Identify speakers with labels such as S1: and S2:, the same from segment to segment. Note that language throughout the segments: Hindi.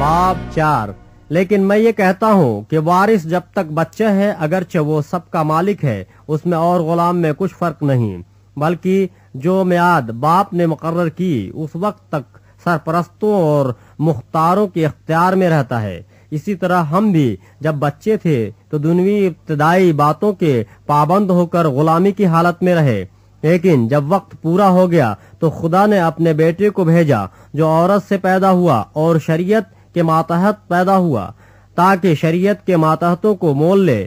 S1: बाप चार लेकिन मैं ये कहता हूँ कि वारिस जब तक बच्चे हैं अगरचे वो सबका मालिक है उसमें और गुलाम में कुछ फर्क नहीं बल्कि जो म्याद बाप ने मुकर की उस वक्त तक सरपरस्तों और मुख्तारों के अख्तियार में रहता है इसी तरह हम भी जब बच्चे थे तो दुनवी इब्तदाई बातों के पाबंद होकर गुलामी की हालत में रहे लेकिन जब वक्त पूरा हो गया तो खुदा ने अपने बेटे को भेजा जो औरत से पैदा हुआ और शरीयत के मातहत पैदा हुआ ताकि शरीयत के मातहतों को मोल ले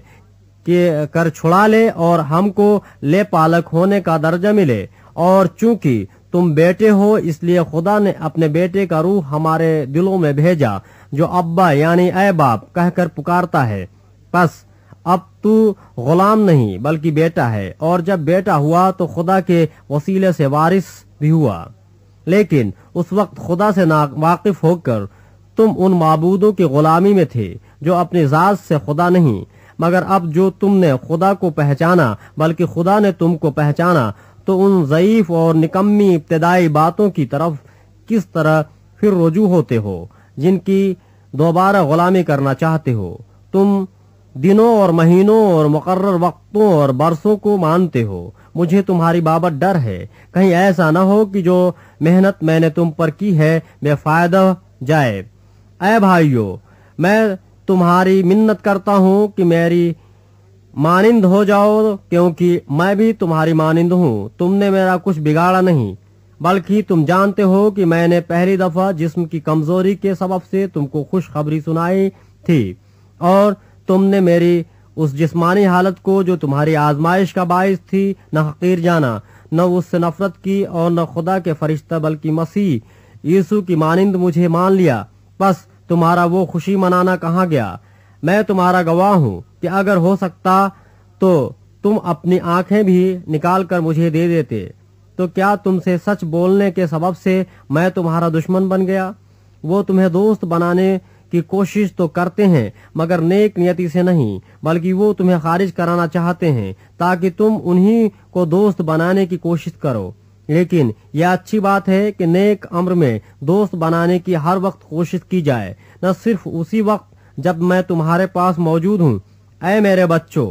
S1: के कर छुड़ा ले और हमको ले पालक होने का दर्जा मिले और चूंकि तुम बेटे हो इसलिए खुदा ने अपने बेटे का रूह हमारे दिलों में भेजा जो अब्बा यानी ए बाप कहकर पुकारता है बस अब तू गुलाम नहीं बल्कि बेटा है और जब बेटा हुआ तो खुदा के वसीले से वारिस भी हुआ लेकिन उस वक्त खुदा से ना वाकिफ होकर तुम उन मबूदों की गुलामी में थे जो अपनी जात से खुदा नहीं मगर अब जो तुमने खुदा को पहचाना बल्कि खुदा ने तुमको पहचाना तो उन ज़यीफ़ और निकम्मी इब्तदाई बातों की तरफ किस तरह फिर रुजू होते हो जिनकी दोबारा गुलामी करना चाहते हो तुम दिनों और महीनों और मुकर वक्तों और बरसों को मानते हो मुझे तुम्हारी बाबत डर है कहीं ऐसा ना हो कि जो मेहनत मैंने तुम पर की है बेफायदा जाए ऐ भाइयों मैं तुम्हारी मिन्नत करता हूँ कि मेरी मानिंद हो जाओ क्योंकि मैं भी तुम्हारी मानिंद हूँ तुमने मेरा कुछ बिगाड़ा नहीं बल्कि तुम जानते हो कि मैंने पहली दफा जिस्म की कमजोरी के सबब से तुमको खुशखबरी सुनाई थी और तुमने मेरी उस जिस्मानी हालत को जो तुम्हारी आजमाइश का बायस थी न हकीर जाना न उससे नफरत की और न खुदा के फरिश्ता बल्कि मसीह यीशु की मानिंद मुझे मान लिया बस तुम्हारा वो खुशी मनाना कहाँ गया मैं तुम्हारा गवाह हूँ कि अगर हो सकता तो तुम अपनी आंखें भी निकाल कर मुझे दे देते तो क्या तुमसे सच बोलने के सबब से मैं तुम्हारा दुश्मन बन गया वो तुम्हें दोस्त बनाने की कोशिश तो करते हैं मगर नेक नियति से नहीं बल्कि वो तुम्हें खारिज कराना चाहते हैं ताकि तुम उन्हीं को दोस्त बनाने की कोशिश करो लेकिन यह अच्छी बात है कि नेक अम्र में दोस्त बनाने की हर वक्त कोशिश की जाए न सिर्फ उसी वक्त जब मैं तुम्हारे पास मौजूद हूँ ऐ मेरे बच्चों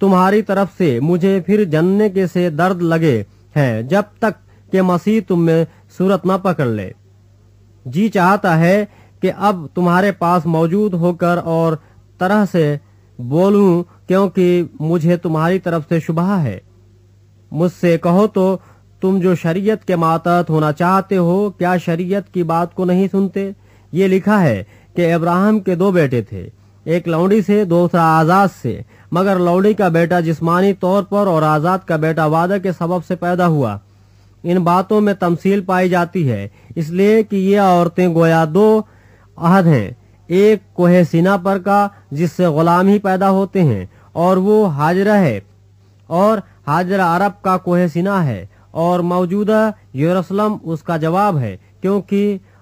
S1: तुम्हारी तरफ से मुझे फिर जन्ने के से दर्द लगे हैं जब तक के मसीह तुम में सूरत न पकड़ ले जी चाहता है कि अब तुम्हारे पास मौजूद होकर और तरह से बोलूं क्योंकि मुझे तुम्हारी तरफ से शुभ है मुझसे कहो तो तुम जो शरीयत के मातहत होना चाहते हो क्या शरीयत की बात को नहीं सुनते ये लिखा है कि इब्राहिम के दो बेटे थे एक लौड़ी से दूसरा आजाद से मगर लौड़ी का बेटा जिस्मानी तौर पर और आजाद का बेटा वादा के सबब से पैदा हुआ इन बातों में तमसील पाई जाती है इसलिए कि ये औरतें गोया दो अहद हैं एक कोहे सीना पर का जिससे गुलाम ही पैदा होते हैं और वो हाजरा है और हाजरा अरब का कोहे सीना है और मौजूदा यरूशलम उसका जवाब है क्योंकि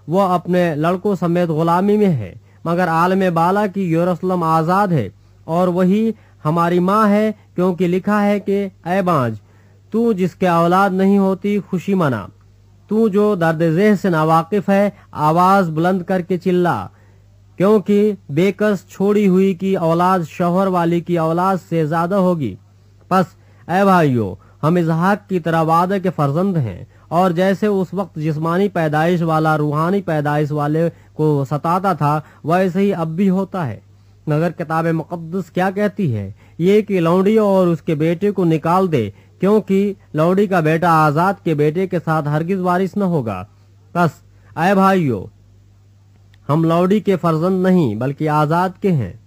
S1: वह अपने लड़कों समेत गुलामी में है मगर आलम बाला की यरूशलम आज़ाद है और वही हमारी माँ है क्योंकि लिखा है कि ए बाज तू जिसके औलाद नहीं होती खुशी मना तू जो दर्द जेह से नावाकिफ है आवाज़ बुलंद करके चिल्ला क्योंकि बेकस छोड़ी हुई की औलाद शोहर वाली की औलाद से ज्यादा होगी बस ए भाइयों हम इसहाक की तरह वादे के फर्जंद हैं और जैसे उस वक्त जिस्मानी पैदाइश वाला रूहानी पैदाइश वाले को सताता था वैसे ही अब भी होता है मगर किताब मुकदस क्या कहती है ये कि लौंडी और उसके बेटे को निकाल दे क्योंकि लौंडी का बेटा आजाद के बेटे के साथ हरगिज वारिस न होगा बस अय भाइयों हम लौड़ी के फर्जंद नहीं बल्कि आजाद के हैं